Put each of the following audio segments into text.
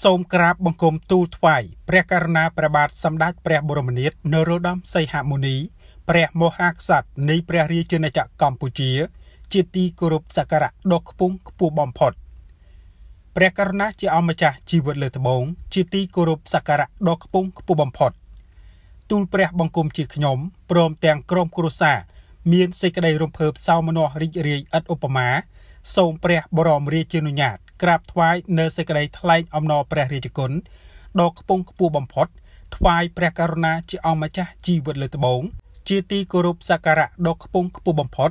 សូមក្រាបបង្គំទូលថ្វាយព្រះករុណាព្រះបាទសម្ដេចព្រះ បរមនាថនរោត្តមសីហមុនីព្រះមហាក្សត្រនៃ ព្រះរាជាណាចក្រកម្ពុជា ជាទីគោរពសក្ការៈដ៏ខ្ពង់ខ្ពស់បំផុត ព្រះករុណាជាអម្ចាស់ជីវិត លើត្បូងជាទីគោរពសក្ការៈដ៏ខ្ពង់ខ្ពស់បំផុតទូលព្រះ បង្គំជាខ្ញុំព្រមទាំងក្រុមគ្រួសារមានសេចក្តីរំភើបសោមនស្សរីករាយឥតឧបមាសូមព្រះបរមរាជានុញ្ញាតក្រាបថ្វាយនៅសេចក្តីថ្លែងអំណរព្រះរាជគុណដ៏ខ្ពង់ខ្ពស់បំផុតថ្វាយព្រះករុណាជាអង្គម្ចាស់ជីវិតលើត្បូងជាទីគោរពសក្ការៈដ៏ខ្ពង់ខ្ពស់បំផុត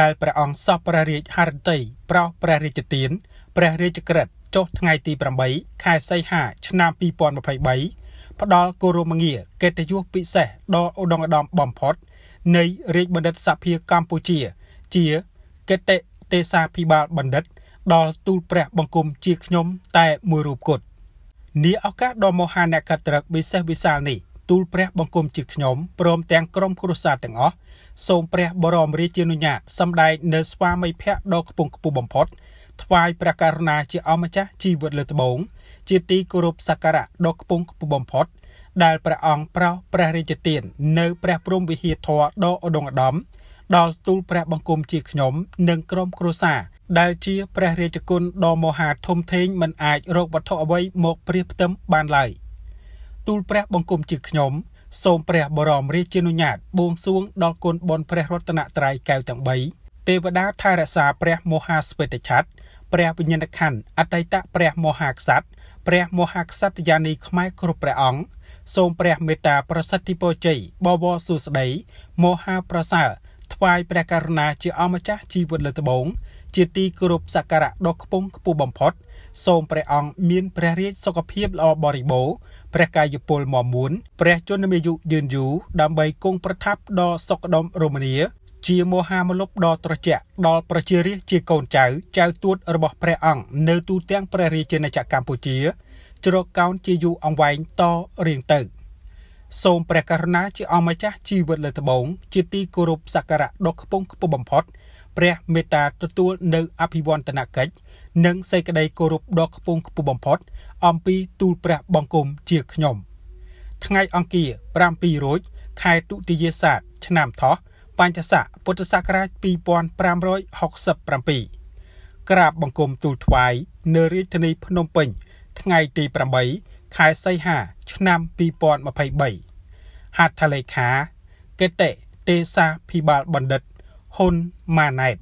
ដែលព្រះអង្គសពព្រះរាជហឫទ័យប្រោសព្រះរាជទានព្រះរាជក្រឹត្យចុះថ្ងៃទី8ខែសីហាឆ្នាំ2023ផ្ដល់គោរមងារកិត្តិយសពិសេសដល់ឧត្តមឧត្តមបំផុត នៃរាជបណ្ឌិតសភាកម្ពុជា ជាកិត្តិទេសាភិបាលបណ្ឌិតដល់ទូលព្រះ បង្គំជាខ្ញុំតែមួយរូបគត់នេះឱកាសដ៏មហានកត្រឹកពិសេសវិសាលនេះទូល ព្រះ បង្គំជាខ្ញុំព្រម ទាំងក្រុម គ្រួសារទាំងអស់សូមព្រះបរមរាជានុញ្ញាតសម្ដែងនៅស្វាមីភ័ក្រដ៏ខ្ពង់ខ្ពស់បំផុតថ្វាយព្រះករុណាជាអម្ចាស់ជីវិតលើត្បូងជាទីគោរពសក្ការៈដ៏ខ្ពង់ខ្ពស់បំផុត ដែលព្រះអង្គប្រោសព្រះរាជទាននៅព្រះព្រំវិហារធរដ៏ឧត្តមឧត្តមដល់ទូល ព្រះបង្គំជាខ្ញុំ និងក្រុមគ្រួសារដែលជា ព្រះរាជគុណដ៏មហាធំធេងមិនអាចរកវត្ថុអ្វីមកព្រាបផ្ទឹមបានឡើយទូលព្រះបង្គំជាខ្ញុំ សូមព្រះបរមរាជានុញ្ញាតបួងសួងដល់គុណបនព្រះរតនត្រ័យកែវទាំង3ទេវតាថែរក្សា ព្រះ មហាស្វេតឆ័ត្រព្រះវិញ្ញាណក្ខន្ធអតីតព្រះមហាក្សត្រព្រះមហាក្សត្រយានីខ្មែរគ្រប់ព្រះអង្គសូមព្រះមេត្តាប្រសិទ្ធិពរជ័យបវរសុស្ដីមហាប្រសើរថ្វាយព្រះករុណាជាអម្ចាស់ជីវិតលើត្បូងជាទីគោរពសក្ការៈដ៏ខ្ពង់ខ្ពស់បំផុត សូមព្រះអង្គមានព្រះរាជសុខភាពល្អបរិបូរណ៍ព្រះកាយពលមមួនព្រះជន្មាយុយឺនយូរដើម្បីគង់ប្រថាប់ដល់សុខដុមរមនាជាមហាមលុបដ៏ត្រជាក់ដល់ប្រជារាស្ត្រជាកូនចៅចៅទួតរបស់ព្រះអង្គនៅទូទាំងព្រះរាជាណាចក្រកម្ពុជាជ្រកកោនជាយូរអង្វែងតរៀងទៅ។សូមព្រះករុណាជាអម្ចាស់ជីវិតលើត្បូងជាទីគោរពសក្ការៈដ៏ខ្ពង់ខ្ពស់បំផុត ព្រះមេត្តាទទួលនៅអភិវឌ្ឍនកិច្ចនិងសេចក្តីគោរពដ៏ខ្ពង់ខ្ពស់បំផុត អំពីទូលព្រះបង្គំជាខ្ញុំថ្ងៃអង្គារ7រោចខែទុតិយាសាទឆ្នាំថោះបញ្ញស័កពុទ្ធសករាជ2567ក្រាបបង្គំទូលថ្វាយនៅរាជធានីភ្នំពេញថ្ងៃទី8ខែសីហា ឆ្នាំ2023ហត្ថលេខាកិតិទេសាភិបាលបណ្ឌិតហ៊ុនម៉ាណែត